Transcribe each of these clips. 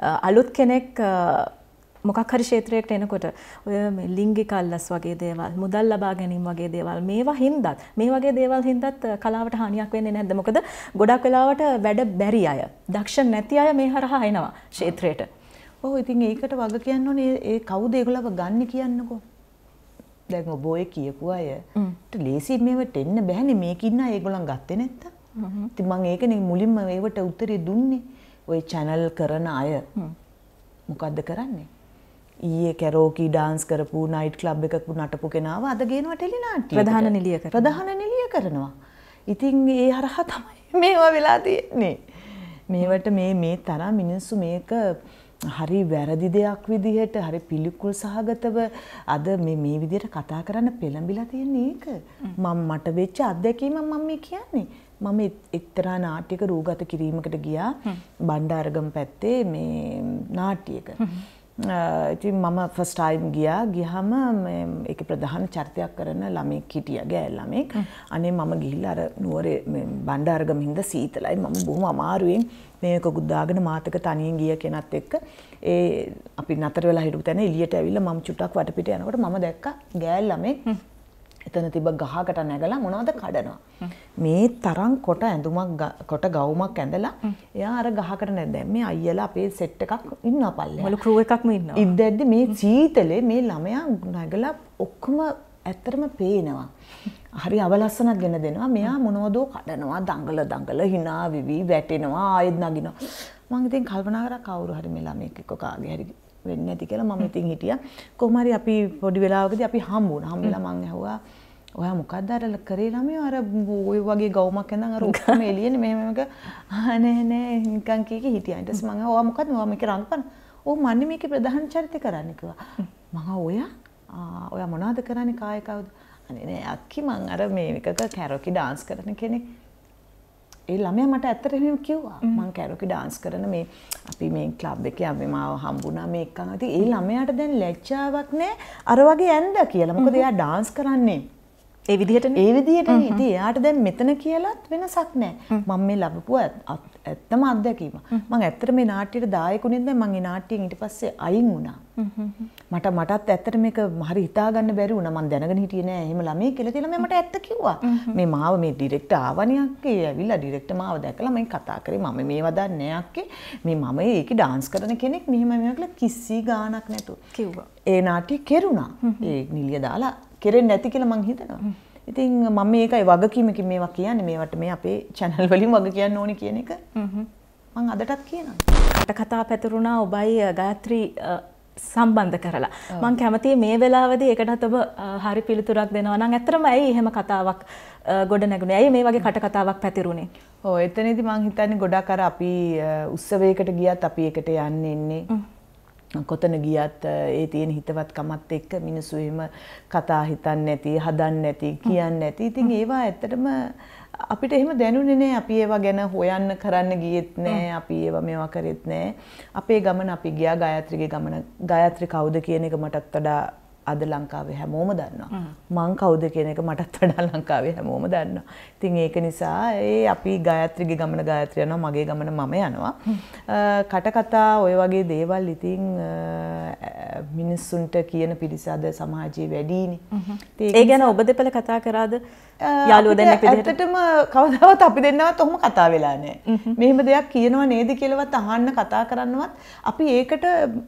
අලුත් කෙනෙක් මොකක් හරි ක්ෂේත්‍රයකට එනකොට ඔය ලිංගික අල්ලස් වගේ දේවල් මුදල් ලබා ගැනීම වගේ දේවල් මේවා හින්දත් මේ වගේ දේවල් හින්දත් කලාවට හානියක් වෙන්නේ නැද්ද මොකද ගොඩක් වෙලාවට වැඩ බැරි අය දක්ෂ නැති අය මේ හරහා එනවා ක්ෂේත්‍රයට ඔව් ඉතින් ඒකට වග කියන්න ඕනේ ඒ කවුද ඒගොල්ලව ගන්න කියන්නකෝ දැන් ඔබ ඔය කියපු අයට ලේසි මේවට එන්න බැහැනේ මේක ඉන්න ඒගොල්ලන් ගත්තේ නැත්තම් ඉතින් මම ඒකනේ මුලින්ම ඒවට උත්තරේ දුන්නේ ඔය චැනල් කරන අය මොකක්ද කරන්නේ. ඒ කැරෝකී ඩාන්ස් කරපු නයිට් ලබ් එකපු නටපු කෙනාව අද ගේනවා ටෙලිනාට ප්‍රධාන නිලිය ප්‍රධාන නිලිය කරනවා. ඉතින් ඒ හරහා තමයි මේවා වෙලා තියෙන්නේ. මේවට මේ මේ තරම් මිනිස්සු මේක හරි වැරදි දෙයක් විදිහට හරි පිළිකුල් සහගතව අද මේ මේ විදිහට කතා කරන්න පෙළඹිලා තියෙන එක මම මට වෙච්ච අත්දැකීම මම මේ කියන්නේ මම එක්තරා නාට්‍යක රූගත කිරීමකට ගියා බණ්ඩාරගම පැත්තේ මේ නාට්‍යයක. ඉතින් මම ෆස්ට් ටයිම් ගියා ගිහම ඒක ප්‍රධාන චරිතයක් කරන ළමෙක් හිටිය ගෑල් ළමෙක්. අනේ මම ගිහිල්ලා අර නුවරේ බණ්ඩාරගම හින්දා සීතලයි මම බොහොම අමාරුවෙන් මේකකුත් දාගෙන මාතක තනියෙන් ගිය කෙනත් එක්ක ඒ අපි නතර වෙලා හිටපු තැන එළියට ඇවිල්ලා මම චුට්ටක් වටපිට යනකොට මම දැක්කා ගෑල් ළමෙක් එතන තිබ ගහකට නැගලා මොනවද කඩනවා. මේ තරම් කොට ඇඳුමක් කොට ගවුමක් ඇඳලා එයා අර ගහකට නැද. මේ අයියලා අපේ සෙට් එකක් ඉන්නවා පල්ලේ. මුළු ක්‍රූ එකක්ම ඉන්නවා. ඉද්දැද්දි මේ සීතලේ මේ ළමයා නැගලා ඔක්කොම ඇත්තටම පේනවා. හරි අවලස්සනක් ගෙන දෙනවා මෙයා මොනෝදෝ කඩනවා දඟල දඟල හිනා විවි වැටෙනවා ආයෙත් නගිනවා මං ඉතින් කල්පනා කරා කවුරු හරි මේ ළමෙක් එක්ක කාගේ හරි වෙන්නේ නැති කියලා මම ඉතින් හිටියා කොහොම හරි අපි පොඩි වෙලාවකදී අපි හම්බ වුණා හම්බ වෙලා මං ඇහුවා ඔයා මොකක්දරල කරේ ළමය අර බූය වගේ ගෞමක් ඇඳන් අර උක්කම එළියන මෙහෙමක ආනේ නෑ නිකන් කීක හිටියා. ඊට පස්සේ මම ඔයා මොකද්ද ඔයා මේක රංගපන. ඕ මන්නේ මේකේ ප්‍රධාන චරිතය කරන්න කිව්වා. මම ඔයා ඔයා මොනවද කරන්නේ කාය කවුද? අනේ නෑ අක්කි මං අර මේකක කැරොකි ඩාන්ස් කරන කෙනෙක්. ඒ ළමයා මට ඇත්තට එහෙම කිව්වා. මං කැරොකි ඩාන්ස් කරන මේ අපි මේ ක්ලබ් එකේ අපි මාව හම්බුණා මේ එක්කන්. ඉතින් ඒ ළමයාට දැන් ලැජ්ජාවක් නෑ අර වගේ ඇන්ද කියලා. මොකද එයා ඩාන්ස් කරන්නේ ඒ විදිහට ඒ විදිහට ඉතින් එයාට දැන් මෙතන කියලාත් වෙනසක් නැහැ. මම මේ ලැබපු ඇත්තම අත්දැකීම. මම ඇත්තට මේ නාට්‍යයට දායකුණෙන් දැන් මම ඒ නාට්‍යයෙන් ඊට පස්සේ අයින් වුණා. මට මටත් ඇත්තට මේක හරි හිතාගන්න බැරි වුණා. මම දැනගෙන හිටියේ නෑ එහෙම ළමයි කියලා කියලා මම මට ඇත්ත කිව්වා. මේ මාව මේ ඩිරෙක්ටර් ආවණියක්ගේ ඇවිල්ලා ඩිරෙක්ටර් මාව දැකලා මම කතා කරේ මම මේව දන්නේ නෑක්කේ. මේ මම ඒකේ ඩාන්ස් කරන කෙනෙක් මෙහෙම මෙහෙම කියලා කිසි ගාණක් නැතුව කිව්වා. ඒ නාට්‍ය කෙරුණා. ඒ නිලිය දාලා කෙරෙන්නේ නැති කියලා මං හිතනවා. ඉතින් මම මේකයි වගකීමකින් මේවා කියන්නේ මේවට මේ අපේ channel වලින් වග කියන්න ඕනේ කියන එක. මං අදටත් කියනවා. කතා පැතුරුණා ඔබයි ගායත්‍රී සම්බන්ධ කරලා මං කැමති මේ වෙලාවදී ඒකටත් ඔබ හරි පිළිතුරක් දෙනවා නම් ඇත්තටම ඇයි එහෙම කතාවක් ගොඩ නැගුණේ ඇයි මේ වගේ කට කතාවක් පැතිරුණේ ඔව් එතනදී මං හිතන්නේ ගොඩක් අර අපි උත්සවයකට ගියත් අපි එකට යන්නේ ඉන්නේ කොතන ගියත් ඒ තියෙන හිතවත්කමත් එක්ක මිනිස්සු එහෙම කතා හිතන්නේ නැති, හදන්නේ නැති, කියන්නේ නැති. ඉතින් ඒවා ඇත්තටම අපිට එහෙම දැනුනේ නෑ. අපි ඒවා ගැන හොයන්න කරන්න ගියෙත් නෑ. අපි ඒවා මේවා කරෙත් නෑ. අපේ ගමන අපි ගියා ගායත්‍රිගේ ගමන. ගායත්‍රි කවුද කියන එක මටත් වඩා අද ලංකාවේ හැමෝම දන්නවා. මං කවුද කියන එක මටත් වඩා ලංකාවේ හැමෝම දන්නවා. ඉතින් ඒක නිසා ඒ අපි ගායත්‍රිගේ ගමන ගායත්‍රිය යනවා, මගේ ගමන මම යනවා. කටකතා ওই වගේ දේවල් ඉතින් මිනිස්සුන්ට කියන පිරිස අද සමාජයේ වැඩිනේ. ඒ ගැන ඔබ දෙපළ කතා කරාද? යාළුවෝ දැන් අපි දෙහෙට ඇත්තටම කවදාවත් අපි දෙන්නවත් ඔහොම කතා වෙලා නැහැ. මෙහෙම දෙයක් කියනවා නේද කියලාවත් අහන්න කතා කරන්නවත් අපි ඒකට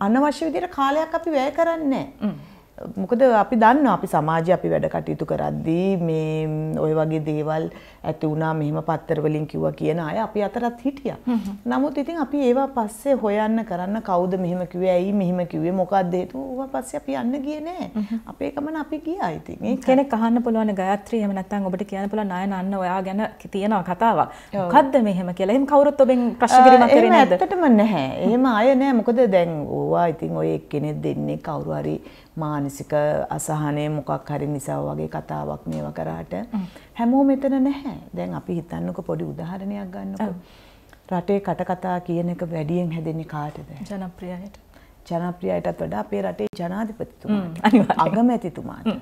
අනවශ්‍ය විදිහට කාලයක් අපි වැය කරන්නේ නැහැ. මොකද අපි දන්න අපි සමාජය අපි වැඩ කටයුතු කරද්දී මේ ඔය වගේ දේවල් ඇති වුණා මෙහෙම පත්තරවලින් කිව්වා කියන අය අපි අතරත් හිටියා. නමුත් ඉතින් අපි ඒවා පස්සේ හොයන්න කරන්න කවුද මෙහෙම කිව්වේ ඇයි මෙහෙම කිව්වේ මොකක්ද හේතුව ඌවා පස්සේ අපි යන්න ගියේ නෑ. අපේ ගමන අපි ගියා ඉතින්. ඒ කෙනෙක් අහන්න පුළුවන් ගායත්‍රි එහෙම නැත්නම් ඔබට කියන්න පුළුවන් නයන අන්න ඔයා ගැන තියෙනවා කතාවක්. මොකද්ද මෙහෙම කියලා. එහෙම කවුරුත් ඔබෙන් ප්‍රශ්න කිරීමක් කරේ නැද්ද? ඇත්තටම නැහැ. එහෙම අය නෑ. මොකද දැන් ඕවා ඉතින් ඔය එක්කෙනෙක් දෙන්නේ කවුරු හරි මානසික අසහනය මොකක් හරි නිසා වගේ කතාවක් මේව කරාට හැමෝම මෙතන නැහැ. දැන් අපි හිතන්නක පොඩි උදාහරණයක් ගන්නකො. රටේ කටකතා කියන එක වැඩියෙන් හැදෙන්නේ කාටද? ජනප්‍රියයට. ජනප්‍රියයටත් වඩා අපේ රටේ ජනාධිපතිතුමාට අගමැතිතුමාට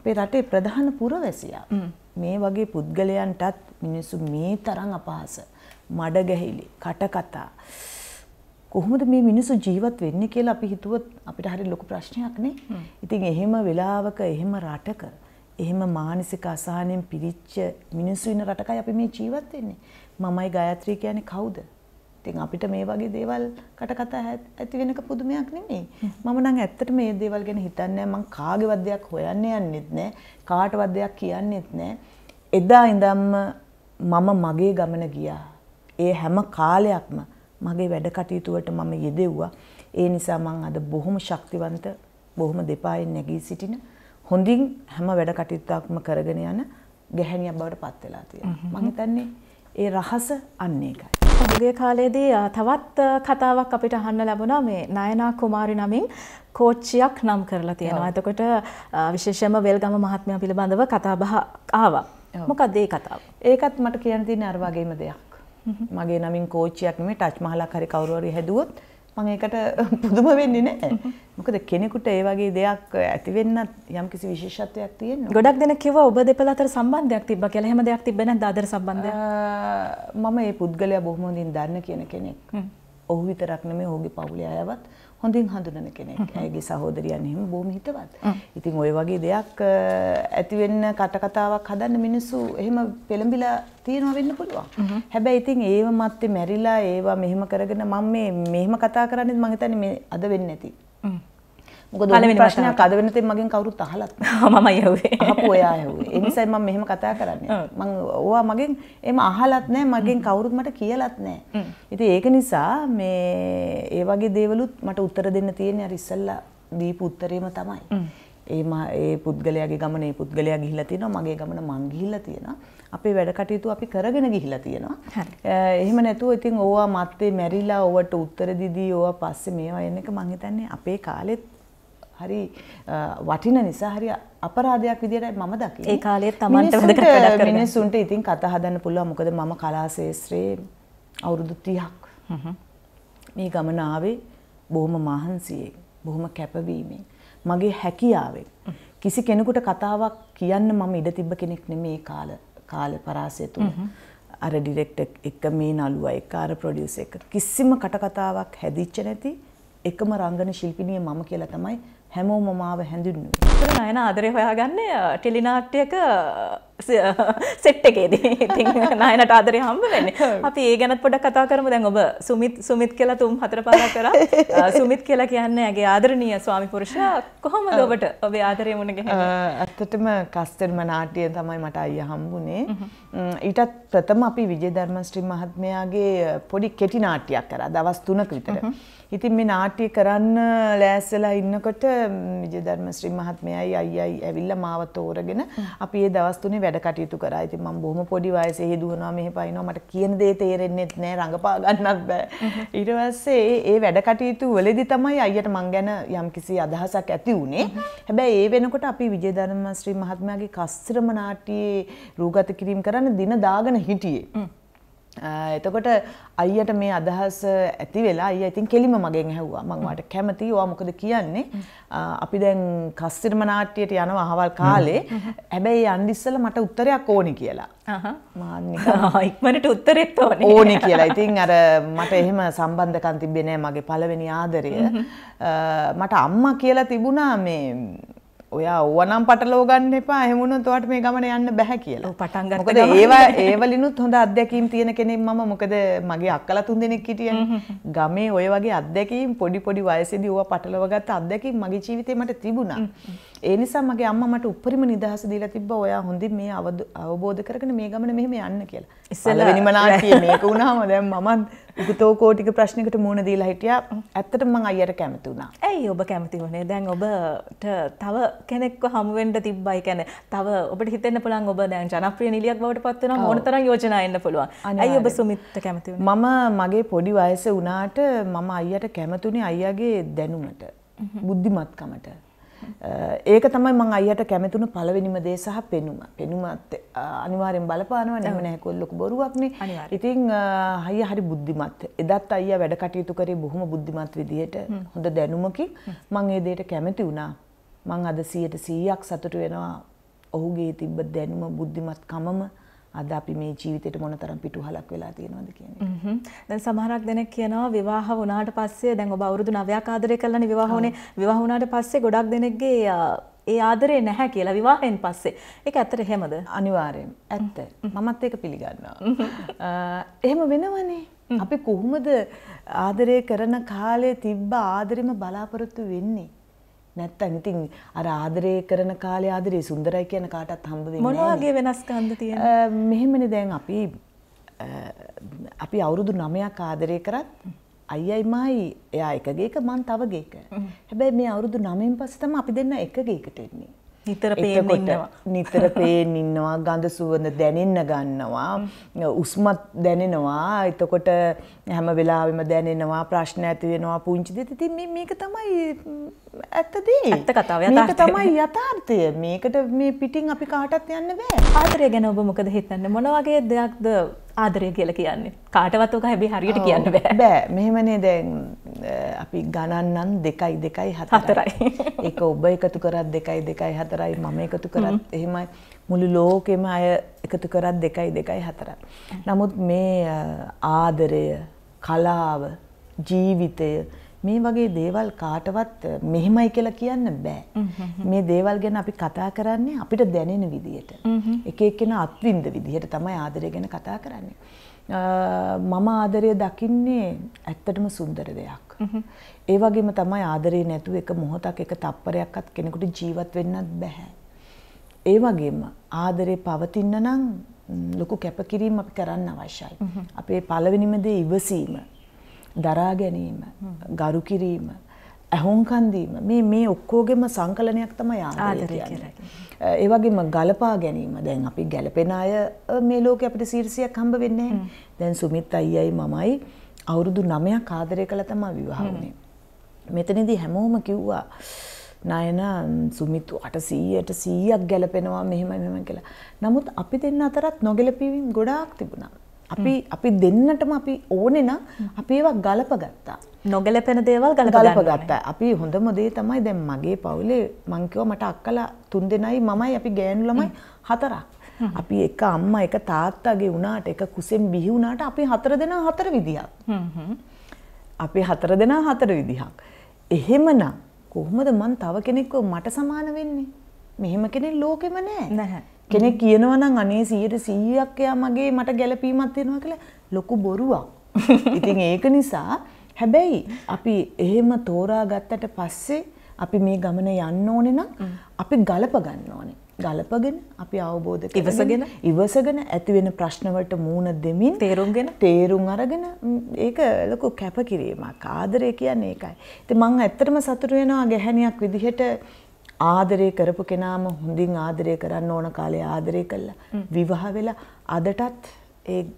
අපේ රටේ ප්‍රධාන පුරවැසියා මේ වගේ පුද්ගලයන්ටත් මිනිස්සු මේ තරම් අපහාස මඩ ගැහිලි කටකතා කොහොමද මේ මිනිස්සු ජීවත් වෙන්නේ කියලා අපි හිතුවොත් අපිට හරි ලොකු ප්‍රශ්නයක් නේ. ඉතින් එහෙම වෙලාවක එහෙම රටක එහෙම මානසික අසහනෙන් පිරිච්ච මිනිස්සු ඉන්න රටකයි අපි මේ ජීවත් වෙන්නේ. මමයි ගායත්‍රී කියන්නේ කවුද? ඉතින් අපිට මේ වගේ දේවල් කටකතා ඇති වෙනක පුදුමයක් නෙමෙයි. මම නම් ඇත්තට මේ දේවල් ගැන හිතන්නේ මං කාගේවත් දෙයක් හොයන්න යන්නෙත් නෑ. කාටවත් දෙයක් කියන්නෙත් නෑ. එදා ඉඳන්ම මම මගේ ගමන ගියා. ඒ හැම කාලයක්ම මගේ වැඩ කටයුතුවට මම යෙදෙව්වා. ඒ නිසා මං අද බොහොම ශක්තිවන්ත බොහොම දෙපායෙන් නැගී සිටින හොඳින් හැම වැඩ කටයුත්තක්ම කරගෙන යන ගැහැණියක් බවට පත් වෙලා තියෙනවා. මං හිතන්නේ ඒ රහස අන්න ඒකයි. ඔහුගේ කාලයේදී තවත් කතාවක් අපිට අහන්න ලැබුණා මේ නයනා කුමාරි නමින් කෝච්චියක් නම් කරලා තියෙනවා. එතකොට විශේෂයෙන්ම වෙල්ගම මහත්මයා පිළිබඳව කතාබහ ආවා. මොකක්ද ඒ කතාව? ඒකත් මට කියන්න තියෙන අර වගේම දෙයක්. මගේ නමින් කෝච්චයක් නෙමෙයි ටච් මහලක් හරි කවුරු හරි හැදුවොත් මම ඒකට පුදුම වෙන්නේ නැහැ. මොකද කෙනෙකුට ඒ වගේ දෙයක් ඇති වෙන්නත් යම්කිසි විශේෂත්වයක් තියෙනවා. ගොඩක් දෙනෙක් කිව්වා ඔබ දෙපළ අතර සම්බන්ධයක් තිබ්බා කියලා. එහෙම දෙයක් තිබ්බේ නැද්ද ආදර සම්බන්ධයක්? මම මේ පුද්ගලයා බොහොම හොඳින් දන්න කියන කෙනෙක්. ඔහු විතරක් නෙමෙයි ඔහුගේ පවුලේ අයවත් හොඳින් හඳුනන කෙනෙක් ඇගේ සහෝදරියන් එහෙම බොහොම හිතවත්. ඉතින් ওই වගේ දෙයක් ඇති වෙන්න කටකතාවක් හදන්න මිනිස්සු එහෙම පෙළඹිලා තියෙනවා වෙන්න පුළුවන්. හැබැයි ඉතින් ඒව මැත්තේ මැරිලා ඒවා මෙහෙම කරගෙන මම මේ මෙහෙම කතා කරන්නේත් මම හිතන්නේ මේ අද වෙන්නේ නැති. මොකද ප්‍රශ්නයක් අද වෙනතෙන් මගෙන් කවුරුත් අහලත් මම යව්වේ අහපු ඔයා යව්වේ ඒ නිසා මම මෙහෙම කතා කරන්නේ මම ඕවා මගෙන් එහෙම අහලත් නැහැ මගෙන් කවුරුත් මට කියලත් නැහැ ඉතින් ඒක නිසා මේ ඒ වගේ දේවලුත් මට උත්තර දෙන්න තියෙන්නේ අර ඉස්සල්ලා දීපු උත්තරේම තමයි ඒ ඒ පුද්ගලයාගේ ගමන ඒ පුද්ගලයා ගිහිලා තියෙනවා මගේ ගමන මං ගිහිලා තියෙනවා අපේ වැඩ කටයුතු අපි කරගෙන ගිහිලා තියෙනවා එහෙම නැතුව ඉතින් ඕවා මත්තේ මැරිලා ඕවට උත්තර දීදී ඕවා පස්සේ මේවා එන්න එක මං හිතන්නේ අපේ කාලෙත් හරි වටින නිසා හරි අපරාධයක් විදිහට මම දකින්නේ. ඒ කාලේ තමන්ට වැඩ කරලා මිනිස්සුන්ට ඉතින් කතා හදන්න පුළුවන්. මොකද මම කලා ශාස්ත්‍රයේ අවුරුදු 30ක් මේ ගමන ආවේ බොහොම මහන්සියෙන්, බොහොම කැපවීමෙන්, මගේ හැකියාවෙන්. කිසි කෙනෙකුට කතාවක් කියන්න මම ඉඩ තිබ්බ කෙනෙක් නෙමේ කාල කාල පරාසය තුල. අර ඩිරෙක්ටර් එක මේ නළුවා එක අර ප්‍රොඩියුසර් එක කිසිම කටකතාවක් හැදිච්ච නැති එකම රංගන ශිල්පිනිය මම කියලා තමයි හැමෝම මාව හැඳින්වුවේ. ඒතර නයන ආදරේ හොයාගන්නේ ටෙලිනාට්‍යයක සෙට් එකේදී. ඉතින් නයනට ආදරේ හම්බ වෙන්නේ. අපි ඒ ගැනත් පොඩක් කතා කරමු. දැන් ඔබ සුමිත් සුමිත් කියලා තුම් හතර පාරක් කරා. සුමිත් කියලා කියන්නේ ඇගේ ආදරණීය ස්වාමි පුරුෂයා. කොහොමද ඔබට ඔබේ ආදරය මුණ ගැහෙන්නේ? ඇත්තටම කස්තරම නාට්‍යයෙන් තමයි මට අයියා හම්බුනේ. ඊටත් ප්‍රථම අපි විජේ ධර්මශ්‍රී මහත්මයාගේ පොඩි කෙටි නාට්‍යයක් කරා. දවස් 3ක් විතර. ඉතින් මේ නාට්‍ය කරන්න ලෑස්සලා ඉන්නකොට විජයධර්මශ්‍රී මහත්මයයි අයියයි ඇවිල්ලා මාව තෝරගෙන අපි ඒ දවස් තුනේ වැඩ කටයුතු කරා. ඉතින් මම බොහොම පොඩි වයසේ හෙදුවනවා මෙහෙ පයින්නවා මට කියන දේ තේරෙන්නෙත් නෑ රඟපා ගන්නත් බෑ. ඊට පස්සේ ඒ වැඩ කටයුතු වලදී තමයි අයියට මං ගැන යම්කිසි අදහසක් ඇති වුණේ. හැබැයි ඒ වෙනකොට අපි විජයධර්මශ්‍රී මහත්මයාගේ කස්තරම නාට්‍යයේ රූගත කිරීම කරන්න දින දාගෙන හිටියේ. එතකොට අයියට මේ අදහස් ඇති වෙලා අයියා ඉතින් කෙලිම මගෙන් ඇහුවා මම වාට කැමතියි ඔයා මොකද කියන්නේ අපි දැන් කස්තිරම නාට්‍යයට යනවා අහවල් කාලේ හැබැයි යන්න ඉස්සෙල්ලා මට උත්තරයක් ඕනේ කියලා අහහ ඉක්මනට උත්තරෙත් ඕනේ ඕනේ කියලා ඉතින් අර මට එහෙම සම්බන්ධකම් තිබ්බේ නෑ මගේ පළවෙනි ආදරය මට අම්මා කියලා තිබුණා මේ ඔයා ඕවනම් පටලෝ ගන්න එපා එහෙමුණොත් ඔයාට මේ ගමන යන්න බෑ කියලා. ඔව් පටන් ගන්න. මොකද ඒවා ඒවලිනුත් හොඳ අත්දැකීම් තියෙන කෙනෙක් මම. මොකද මගේ අක්කලා තුන් දෙනෙක් හිටියනේ. ගමේ ඔය වගේ අත්දැකීම් පොඩි පොඩි වයසේදී ඕවා පටලව ගත්ත අත්දැකීම් මගේ ජීවිතේ මට තිබුණා. ඒ නිසා මගේ අම්මා මට උපරිම නිදහස දීලා තිබ්බා ඔයා හොඳින් මේ අවබෝධ කරගෙන මේ ගමන මෙහෙම යන්න කියලා. ඉස්සල වෙනිමනා කිය මේක වුණාම දැන් මමත් උගතෝකෝටික ප්‍රශ්නකට මුණ දීලා හිටියා. ඇත්තටම මං අයියට කැමති වුණා. ඇයි ඔබ කැමති වුණේ? දැන් ඔබට තව කෙනෙක්ව හමු වෙන්න තිබ්බයි. කියන්නේ තව ඔබට හිතෙන්න පුළුවන් ඔබ දැන් ජනප්‍රිය නිලියක් බවට පත් වෙනවා මොනතරම් යෝජනා එන්න පුළුවන්. ඇයි ඔබ සුමිත්ට කැමති වුණේ? මම මගේ පොඩි වයස වුණාට මම අයියට කැමතුනේ අයියාගේ දැනුමට, බුද්ධිමත්කමට. ඒක තමයි මං අයියට කැමතුුණු පළවෙනිම දේ සහ පෙනුම පෙනුමත් අනිවාරෙන් බලපානව නැම නැකොල්ලොක බොරුවක්නේ ඉතිං හය හරි බුද්ධිමත් එදත් අයිය වැඩ කටයුතු කරේ බොහොම බුද්ධිමත් විදිහයට හොඳ දැනුමකි මං ඒ දේට කැමැති වුණා මං අද සියයට සීයක් සතුට වෙනවා ඔහුගේ තිබ්බ දැනුම බුද්ධිමත් කමම අද අපි මේ ජීවිතයට මොනතරම් පිටුහලක් වෙලා තියෙනවද කියන එක. දැන් සමහරක් දෙනෙක් කියනවා විවාහ වුණාට පස්සේ දැන් ඔබ අවුරුදු 9ක් ආදරය කළානේ විවාහ වුණේ. විවාහ වුණාට පස්සේ ගොඩක් දෙනෙක්ගේ ඒ ආදරේ නැහැ කියලා විවාහයෙන් පස්සේ. ඒක ඇත්තට එහෙමද? අනිවාර්යෙන්. ඇත්ත. මමත් ඒක පිළිගන්නවා. එහෙම වෙනවනේ. අපි කොහොමද ආදරය කරන කාලේ තිබ්බ ආදරෙම බලාපොරොත්තු වෙන්නේ? නැත්තම් ඉතින් අර ආදරය කරන කාලේ ආදරේ සුන්දරයි කියන කාටත් හම්බ වෙන්නේ නැහැ. මොන වගේ වෙනස්කම්ද තියෙන්නේ? මෙහෙමනේ දැන් අපි අපි අවුරුදු 9ක් ආදරය කරත් අයියයි මායි එයා එක ගේක මං තව ගේක. හැබැයි මේ අවුරුදු 9න් පස්සේ තමයි අපි දෙන්න එක ගේකට එන්නේ. නිතර පේනවා නිතර පේන් ඉන්නවා ගඳ සුවඳ දැනෙන්න ගන්නවා උස්මත් දැනෙනවා එතකොට හැම වෙලාවෙම දැනෙනවා ප්‍රශ්න ඇති වෙනවා පුංචි දෙයක් ඉතින් මේක තමයි ඇත්ත දේ ඇත්ත කතාව යථාර්ථය මේක තමයි යථාර්ථය මේකට මේ පිටින් අපි කාටවත් යන්න බෑ ආදරය ගැන ඔබ මොකද හිතන්නේ මොන වගේ දෙයක්ද ආදරය කියලා කියන්නේ කාටවත් ඔක හැබැයි හරියට කියන්න බෑ බෑ මෙහෙමනේ දැන් අපි ගණන්නන් දෙකයි දෙකයි හතරයි එක ඔබ එකතු කරත් දෙකයි දෙකයි හතරයි මම එකතු කරත් එහෙමයි මුළු ලෝකෙම අය එකතු කරත් දෙකයි දෙකයි හතරයි. නමුත් මේ ආදරය කලාව ජීවිතය මේ වගේ දේවල් කාටවත් මෙහෙමයි කියලා කියන්න බෑ. මේ දේවල් ගැන අපි කතා කරන්නේ අපිට දැනෙන විදිහට. එක එක්කෙනා අත්විඳ විදිහට තමයි ආදරය ගැන කතා කරන්නේ. මම ආදරය දකින්නේ ඇත්තටම සුන්දර දෙයක්. දෙයක්. ඒ වගේම තමයි ආදරේ නැතුව එක මොහොතක් එක තප්පරයක්වත් කෙනෙකුට ජීවත් වෙන්නත් බෑ. ඒ වගේම ආදරේ පවතින්න නම් ලොකු කැපකිරීම අපි කරන්න අවශ්‍යයි. අපේ පළවෙනිම දේ ඉවසීම, දරා ගැනීම, ගරු කිරීම, ඇහුම්කන් දීම මේ මේ ඔක්කොගෙම සංකලනයක් තමයි ආදරය කියන්නේ. ඒ වගේම ගලපා ගැනීම දැන් අපි ගැලපෙන අය මේ ලෝකේ අපිට සීර්සියක් හම්බ වෙන්නේ නැහැ. දැන් සුමිත් අයියයි මමයි අවුරුදු 9ක් ආදරය කළා තමයි විවාහ වුනේ. මෙතනදී හැමෝම කිව්වා නයන සුමිතු 800ට 100ක් ගැලපෙනවා මෙහෙම මෙහෙම කියලා. නමුත් අපි දෙන්න අතරත් නොගැලපීම් ගොඩාක් තිබුණා. අපි අපි දෙන්නටම අපි ඕනේ නම් අපි ඒවා ගලපගත්තා. නොගැලපෙන දේවල් ගලපගත්තා. අපි හොඳම දේ තමයි දැන් මගේ පවුලේ මං කිව්වා මට අක්කලා තුන් දෙනයි මමයි අපි ගෑනු ළමයි හතරක්. අපි එක අම්මා එක තාත්තගේ වුණාට එක කුසෙන් බිහි වුණාට අපි හතර දෙනා හතර විදිහක්. අපි හතර දෙනා හතර විදිහක්. එහෙමනම් කොහොමද මන් තව කෙනෙක්ව මට සමාන වෙන්නේ? මෙහෙම කෙනෙක් ලෝකෙම නෑ. නැහැ. කෙනෙක් කියනවා නම් අනේ 100%ක් එයා මගේ මට ගැළපීමක් තියෙනවා කියලා ලොකු බොරුවක්. ඉතින් ඒක නිසා හැබැයි අපි එහෙම තෝරා ගත්තට පස්සේ අපි මේ ගමන යන්න ඕනේ නම් අපි ගලප ගන්න ඕනේ. ගලපගෙන අපි අවබෝධ ඉවසගෙන ඉවසගෙන ඇතිවෙන ප්‍රශ්නවට මූුණ දෙමින් තේරුම්ගෙන තේරුම් අරගෙන ඒක ලොකු කැපකිරීමක් ආදරය කියන්නේ ඒකයි. ඉතින් මං ඇත්තටම සතුටු වෙනවා ගැහණියක් විදිහට ආදරය කරපු කෙනාම හොඳින් ආදරය කරන්න ඕන කාලේ ආදරය කළා. විවාහ වෙලා අදටත්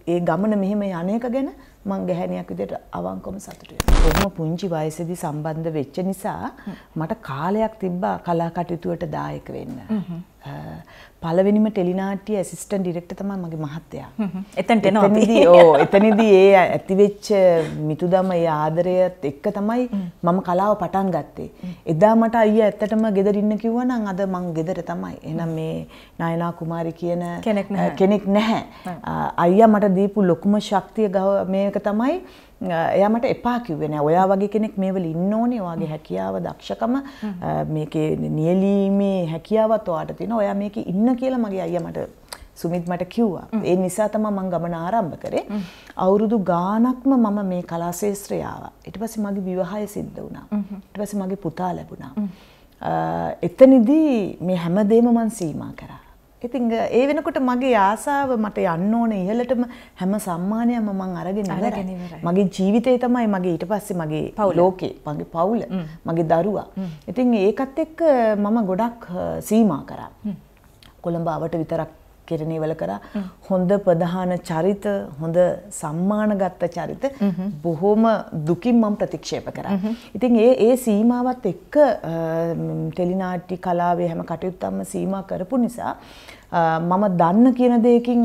ඒ ගමන මෙහෙම යන්නේක ගැන මං ගැහැණියක් විදිහට අවංකවම සතුටු වෙනවා. කොහොම පුංචි වයසේදී සම්බන්ධ වෙච්ච නිසා මට කාලයක් තිබ්බා කලා කටයුතුවට දායක වෙන්න. පළවෙනිම ටෙලිනාට්‍ය ඇසිස්ටන්ට් ඩිරෙක්ටර් තමයි මගේ මහත්තයා. එතනට එනවා අපි. ඕ එතනදී ඒ ඇතිවෙච්ච මිතුදම ඒ ආදරයත් එක්ක තමයි මම කලාව පටන් ගත්තේ. එදා මට අයියා ඇත්තටම ගෙදර ඉන්න කිව්වනම් අද මං ගෙදර තමයි. එහෙනම් මේ නයනා කුමාරි කියන කෙනෙක් නැහැ. අයියා මට දීපු ලොකුම ශක්තිය ගහ මේක තමයි එයා මට එපා කිව්වේ නෑ. ඔයා වගේ කෙනෙක් මේවල ඉන්න ඕනේ. ඔයාගේ හැකියාව, දක්ෂකම මේකේ නියලීමේ හැකියාවත් ඔයාට තියෙනවා. ඔයා මේකේ ඉන්න කියලා මගේ අයියා මට සුමිත් මට කිව්වා. ඒ නිසා තමයි මම ගමන ආරම්භ කරේ. අවුරුදු ගාණක්ම මම මේ කලා ශාස්ත්‍රය ආවා. ඊට පස්සේ මගේ විවාහය සිද්ධ වුණා. ඊට පස්සේ මගේ පුතා ලැබුණා. එතනදී මේ හැමදේම මං සීමා කරා. ඉතිං ඒ වෙනකොට මගේ ආසාව මට යන්න ඕන ඉහලටම හැම සම්මානයම මං අරගෙන මගේ ජීවිතය තමයි මගේ ඊට පස්සේ මගේ ලෝකේ මගේ පවුල මගේ දරුවා. ඉතින් ඒකත් එක්ක මම ගොඩක් සීමා කරා. කොළඹ අවට විතරක් කෙරණේවල කරා හොඳ ප්‍රධාන චරිත හොඳ සම්මාන ගත්ත චරිත බොහොම දුකින් මම ප්‍රතික්ෂේප කරා. ඉතින් ඒ ඒ සීමාවත් එක්ක ටෙලිනාට්‍ය කලාවේ හැම කටයුත්තක්ම සීමා කරපු නිසා මම දන්න කියන දෙයකින්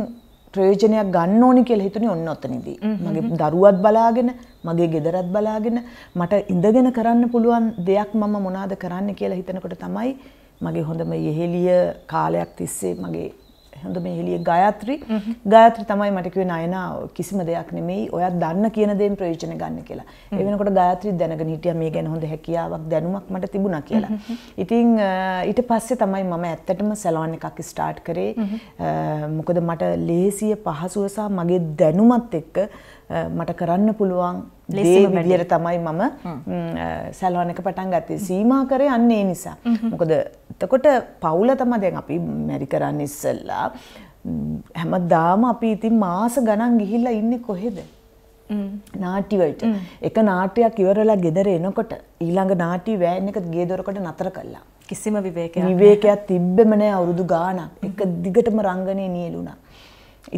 ප්‍රයෝජනයක් ගන්න ඕනි කියලා හිතුනේ ඔන්න ඔතනදී. මගේ දරුවත් බලාගෙන, මගේ ගෙදරත් බලාගෙන මට ඉඳගෙන කරන්න පුළුවන් දෙයක් මම මොනවාද කරන්න කියලා හිතනකොට තමයි මගේ හොඳම යෙහෙළිය කාලයක් තිස්සේ මගේ හොඳ මේ හෙළිය ගායත්‍රි ගායත්‍රි තමයි මට කිව්වේ නයනා කිසිම දෙයක් නෙමෙයි ඔයා දන්න කියන දේෙන් ප්‍රයෝජන ගන්න කියලා. ඒ වෙනකොට ගායත්‍රි දැනගෙන හිටියා මේ ගැන හොඳ හැකියාවක් දැනුමක් මට තිබුණා කියලා. ඉතින් ඊට පස්සේ තමයි මම ඇත්තටම සැලෝන් එකක් ස්ටාර්ට් කරේ. මොකද මට ලේසිය පහසුව සහ මගේ දැනුමත් එක්ක මට කරන්න පුළුවන් දේ විදියට තමයි මම සැලවන එක පටන් ගත්තේ සීමා කරේ අන්න ඒ නිසා. මොකද එතකොට පවුල තමයි දැන් අපි මැරි කරන්න ඉස්සෙල්ලා හැමදාම අපි ඉතින් මාස ගණන් ගිහිල්ලා ඉන්නේ කොහෙද? නාටිවලට එක නාට්‍යයක් ඉවරලා ගෙදර එනකොට ඊළඟ නාටි වෑන් එක ගේ දොරකට නතර කළා. කිසිම විවේකයක් විවේකයක් තිබ්බෙම නෑ අවුරුදු ගාණක්. එක දිගටම රංගනේ නියලුණා.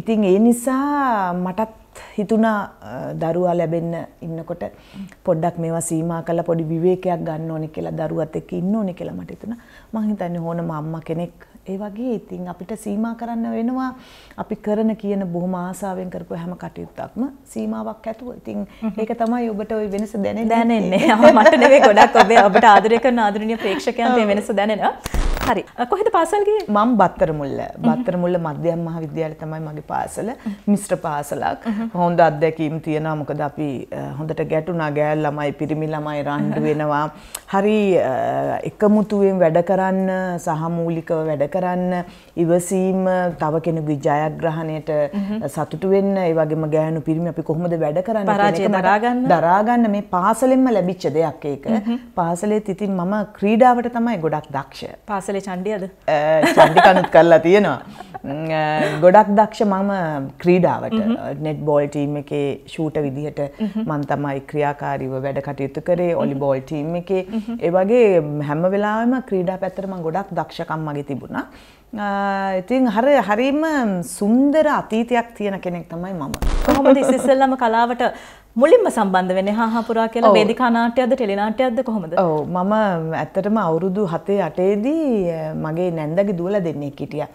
ඉතින් ඒ නිසා මටත් හිතුණා දරුවා ලැබෙන්න ඉන්නකොට පොඩ්ඩක් මේවා සීමා කරලා පොඩි විවේකයක් ගන්න ඕනේ කියලා දරුවත් එක්ක ඉන්න ඕනේ කියලා මට හිතුණා. මං හිතන්නේ ඕනම අම්මා කෙනෙක් ඒ වගේ ඉතින් අපිට සීමා කරන්න වෙනවා. අපි කරන කියන බොහොම ආසාවෙන් කරපු හැම කටයුත්තක්ම සීමාවක් ඇතුව. ඉතින් ඒක තමයි ඔබට ওই වෙනස දැනෙන්නේ. දැනෙන්නේ. මට නෙවෙයි ගොඩක් ඔබේ ඔබට ආදරය කරන ආදරණීය ප්‍රේක්ෂකයන්ට මේ වෙනස දැනෙනවා. හරි කොහෙද පාසල්ගේ මම බත්තරමුල්ල බත්තරමුල්ල මධ්‍යම මහ විද්‍යාලය තමයි මගේ පාසල මිශ්‍ර පාසලක් හොඳ අත්දැකීම් තියෙනවා මොකද අපි හොඳට ගැටුණා ගෑල් ළමයි පිරිමි ළමයි රණ්ඩු වෙනවා හරි එකමුතුවෙන් වැඩ කරන්න සහ මූලිකව වැඩ කරන්න ඉවසීම තව කෙනෙකුගේ ජයග්‍රහණයට සතුටු වෙන්න ඒ වගේම ගෑනු පිරිමි අපි කොහොමද වැඩ කරන්නේ පරාජය දරාගන්න දරාගන්න මේ පාසලෙන්ම ලැබිච්ච දෙයක් ඒක පාසලේ ඉතින් මම ක්‍රීඩාවට තමයි ගොඩක් දක්ෂ පාසල කළේ චන්ඩියද චන්ඩි කනුත් කරලා තියෙනවා ගොඩක් දක්ෂ මම ක්‍රීඩාවට නෙට් බෝල් ටීම් එකේ ෂූට විදිහට මන් තමයි ක්‍රියාකාරීව වැඩ කටයුතු කරේ ඔලි බෝල් ටීම් එකේ ඒ වගේ හැම වෙලාවෙම ක්‍රීඩා පැත්තට මම ගොඩක් දක්ෂකම් මගේ තිබුණා ඉතින් හර හරිම සුන්දර අතීතයක් තියෙන කෙනෙක් තමයි මම. කොහොමද ඉස්සෙල්ලම කලාවට මුලින්ම සම්බන්ධ වෙන්නේ හාහපුරා කියලා වේදිකා නාට්‍යයක්ද ටෙලිනාට්‍යයක්ද කොහොමද? ඔව් මම ඇත්තටම අවුරුදු 7 8 දී මගේ නැන්දගේ දුවලා දෙන්නෙක් හිටියා.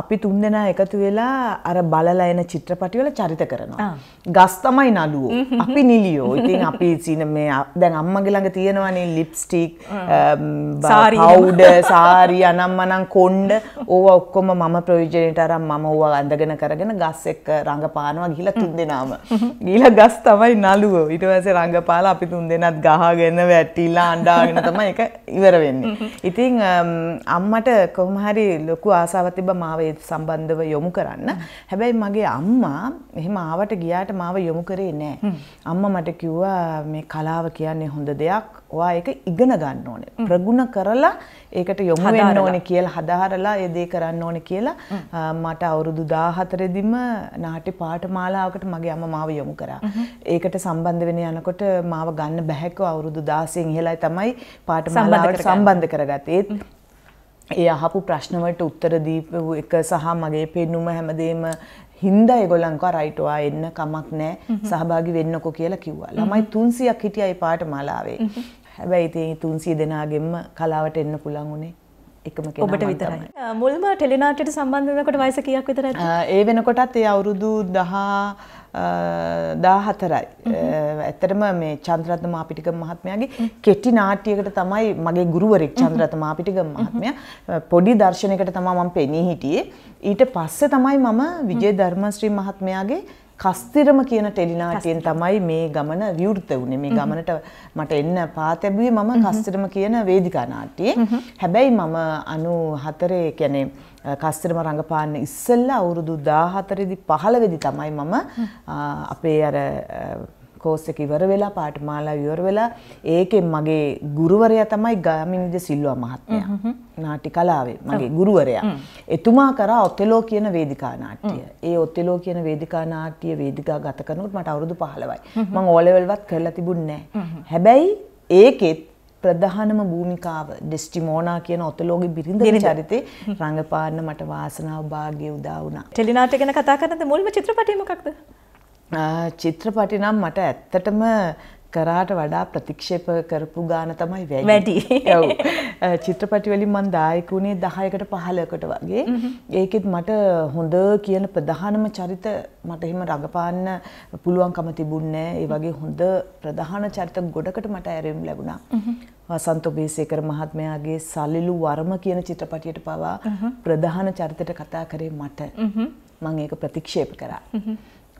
අපි තුන්දෙනා එකතු වෙලා අර බලලා එන චිත්‍රපටිවල චරිත කරනවා. ගස් තමයි නළුවෝ. අපි නිලියෝ. ඉතින් අපි සීන මේ දැන් අම්මගේ ළඟ තියෙනවනේ ලිප්ස්ටික්, පවුඩර්, සාරි, අනම්මනම් කොණ්ඩ ඕවා ඔක්කොම මම ප්‍රයෝජනෙට අරන් මම ඕවා අඳගෙන කරගෙන ගස් එක්ක රඟපානවා ගිහිලා තුන්දෙනාම. ගිහිලා ගස් තමයි නළුවෝ ඊට පස්සේ රංගපාලා අපි තුන් දෙනත් ගහගෙන වැටිලා අඬාගෙන තමයි ඒක ඉවර වෙන්නේ. ඉතින් අම්මට කොහොම හරි ලොකු ආසාවක් තිබ්බා මාව ඒ සම්බන්ධව යොමු කරන්න. හැබැයි මගේ අම්මා එහෙම ආවට ගියාට මාව යොමු කරේ නෑ. අම්මා මට කිව්වා මේ කලාව කියන්නේ හොඳ දෙයක්. ඔයා ඒක ඉගෙන ගන්න ඕනේ. ප්‍රගුණ කරලා ඒකට යොමු වෙන්න ඕනේ කියලා හදාරලා ඒ දේ කරන්න ඕනේ කියලා මට අවුරුදු 14දිම නාට්‍ය පාඨමාලාවකට මගේ අම්මා මාව යොමු කරා. ඒකට සම්බන්ධ වෙන්න යනකොට මාව ගන්න බැහැකෝ අවුරුදු 16න් ඉහළයි තමයි පාඨමාලාවට සම්බන්ධ කරගත්තේ. ඒත් ඒ අහපු ප්‍රශ්නවලට උත්තර දීපු එක සහ මගේ පෙන්නුම හැමදේම හින්දා ඒගොල්ලන්කව රයිට්වා එන්න කමක් නැහැ සහභාගි වෙන්නකෝ කියලා කිව්වා. ළමයි 300ක් හිටියා ඒ පාට මාලාවේ. හැබැයි ඉතින් 300 දෙනාගෙම කලාවට එන්න පුළුවන් උනේ එකම කෙනා ඔබට විතරයි මුල්ම ටෙලිනාට්‍යයට සම්බන්ධ වෙනකොට වයස කීයක් විතර ඇති ඒ වෙනකොටත් ඒ අවුරුදු 10 14යි ඇත්තටම මේ චන්ද්‍රරත්න මාපිටිගම මහත්මයාගේ කෙටි නාට්‍යයකට තමයි මගේ ගුරුවරෙක් චන්ද්‍රරත්න මාපිටිගම මහත්මයා පොඩි දර්ශනයකට තමයි මම පෙනී හිටියේ ඊට පස්සේ තමයි මම විජේ ධර්මශ්‍රී මහත්මයාගේ කස්තිරම කියන ටෙලිනාටයෙන් තමයි මේ ගමන විවෘත වුණේ මේ ගමනට මට එන්න පාතැබුවේ මම කස්තිරම කියන වේදිකානාට්‍යයේ හැබැයි මම අනු හතරේ කැනේ කස්තරම රඟපාන්න ඉස්සල්ලා අවුරුදු දාහතරදි පහළවෙදි තමයි මම අපේ අර කෝස් එක ඉවර වෙලා පාඨමාලා ඉවර වෙලා ඒකෙන් මගේ ගුරුවරයා තමයි ගාමිණිද සිල්වා මහත්මයා නාට්‍ය කලාවේ මගේ ගුරුවරයා. එතුමා කරා ඔතෙලෝ කියන වේදිකා නාට්‍යය. ඒ ඔතෙලෝ කියන වේදිකා නාට්‍ය වේදිකා ගත කරනකොට මට අවුරුදු 15යි. මම ඕ ලෙවල්වත් කරලා තිබුණේ නැහැ. හැබැයි ඒකෙත් ප්‍රධානම භූමිකාව ඩෙස්ටිමෝනා කියන ඔතලෝගේ බිරිඳ චරිතේ රඟපාන්න මට වාසනාව භාග්‍ය උදා වුණා. ටෙලිනාට්‍ය ගැන කතා කරනද මුල්ම චිත්‍රපටය මොකක්ද? චිත්‍රපටි නම් මට ඇත්තටම කරාට වඩා ප්‍රතික්ෂේප කරපු ගාන තමයි වැ වැඩි චිත්‍රපටිවලින් මන් දායකුණේ දහයකට පහලකට වගේ ඒකෙත් මට හොඳ කියන ප්‍රධානම චරිත මට එහෙම රඟපාන්න පුළුවන්කම තිබුන්නේ ඒ වගේ හොඳ ප්‍රධාන චරිත ගොඩකට මට ඇරෙම් ලැබුණා වසන්ත බේසේකර මහත්මයාගේ සලිලු වරම කියන චිත්‍රපටියට පවා ප්‍රධාන චරිතයට කතා කරේ මට මං ඒක ප්‍රතික්ෂේප කරා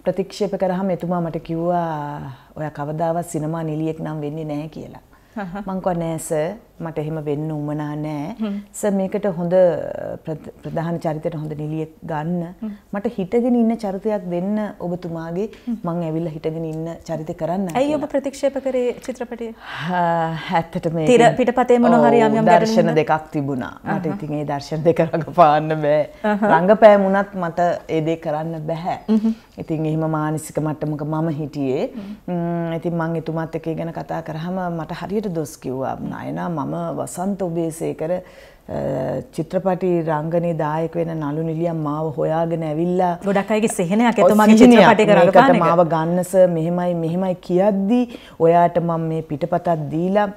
ප්‍රතික්ෂේප කරහම එතුමා මට කිව්වා ඔය කවදාවත් සිනමා නිලියෙක් නම් වෙන්නේ නැහැ කියලා. මං කිව්වා නෑ සර් මට එහෙම වෙන්න උවමනා නෑ සර් මේකට හොඳ ප්‍රධාන චරිතයට හොඳ නිලියෙක් ගන්න මට හිටගෙන ඉන්න චරිතයක් දෙන්න ඔබතුමාගේ මං ඇවිල්ලා හිටගෙන ඉන්න චරිතය කරන්න ඇයි ඔබ ප්‍රතික්ෂේප කරේ චිත්‍රපටයේ ඇත්තටම තිර පිටපතේ මොන හරි යම් යම් දර්ශන දෙකක් තිබුණා මට ඉතින් ඒ දර්ශන දෙක රඟපාන්න බෑ රඟපෑම් වුණත් මට ඒ දේ කරන්න බෑ ඉතින් එහෙම මානසික මට්ටමක මම හිටියේ ඉතින් මං එතුමාත් එක්ක ගැන කතා කරාම මට හරියට අපිට දොස් කිව්වා නයනා මම වසන්ත ඔබේසේකර චිත්‍රපටි රංගනේ දායක වෙන නලු නිලියම් මාව හොයාගෙන ඇවිල්ලා ගොඩක් අයගේ සෙහෙනයක් එතුමාගේ චිත්‍රපටි කරගන්න මාව ගන්නස මෙහෙමයි මෙහෙමයි කියද්දී ඔයාට මම මේ පිටපතක් දීලා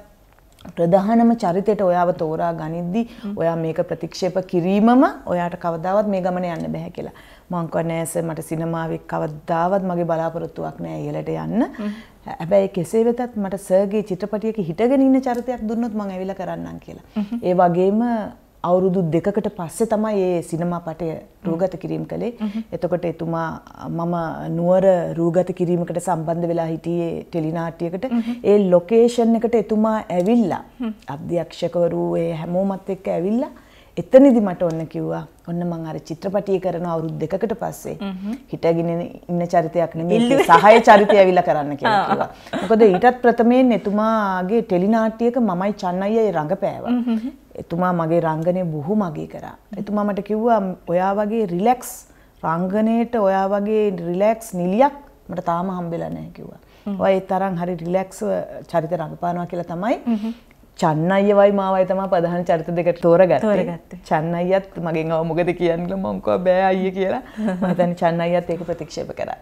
ප්‍රධානම චරිතයට ඔයාව තෝරා ගනිද්දි ඔයා මේක ප්‍රතික්ෂේප කිරීමම ඔයාට කවදාවත් මේ ගමන යන්න බැහැ කියලා. මං කිව්වා නෑ සර් මට සිනමාවේ කවදාවත් මගේ බලාපොරොත්තුවක් නෑ ඉහළට යන්න. හැබැයි කෙසේ වෙතත් මට සර්ගේ චිත්‍රපටයක හිටගෙන ඉන්න චරිතයක් දුන්නොත් මං ඇවිල්ලා කරන්නම් කියලා. ඒ වගේම අවුරුදු දෙකකට පස්සේ තමයි ඒ සිනමා පටය රූගත කිරීම කළේ. එතකොට එතුමා මම නුවර රූගත කිරීමකට සම්බන්ධ වෙලා හිටියේ ටෙලිනාට්‍යයකට. ඒ ලොකේෂන් එකට එතුමා ඇවිල්ලා අධ්‍යක්ෂකවරු ඒ හැමෝමත් එක්ක ඇවිල්ලා එතනදි මට ඔන්න කිව්වා ඔන්න මං අර චිත්‍රපටිය කරන අවුරුදු දෙකකට පස්සේ හිටගෙන ඉන්න චරිතයක් නෙමෙයි සහාය චරිතය ඇවිල්ලා කරන්න කියලා කිව්වා. මොකද ඊටත් ප්‍රථමයෙන් එතුමාගේ ටෙලි නාට්‍යයක මමයි චන්නයියේ රඟපෑවා. එතුමා මගේ රංගනය බොහොම අගය කරා. එතුමා මට කිව්වා ඔයා වගේ රිලැක්ස් රංගනයට ඔයා වගේ රිලැක්ස් නිලියක් මට තාම හම්බෙලා නැහැ කිව්වා. ඔය තරම් හරි රිලැක්ස්ව චරිත රඟපානවා කියලා තමයි චන්න අයවයි මාවයි තම පදහන් චරිත දෙකට තෝරගත් චන්න අයත් මගේ අවමුගද කියන්නල මොංකෝ බෑ අය කියලා මතන චන්න අයත් ඒක ප්‍රතික්ෂප කර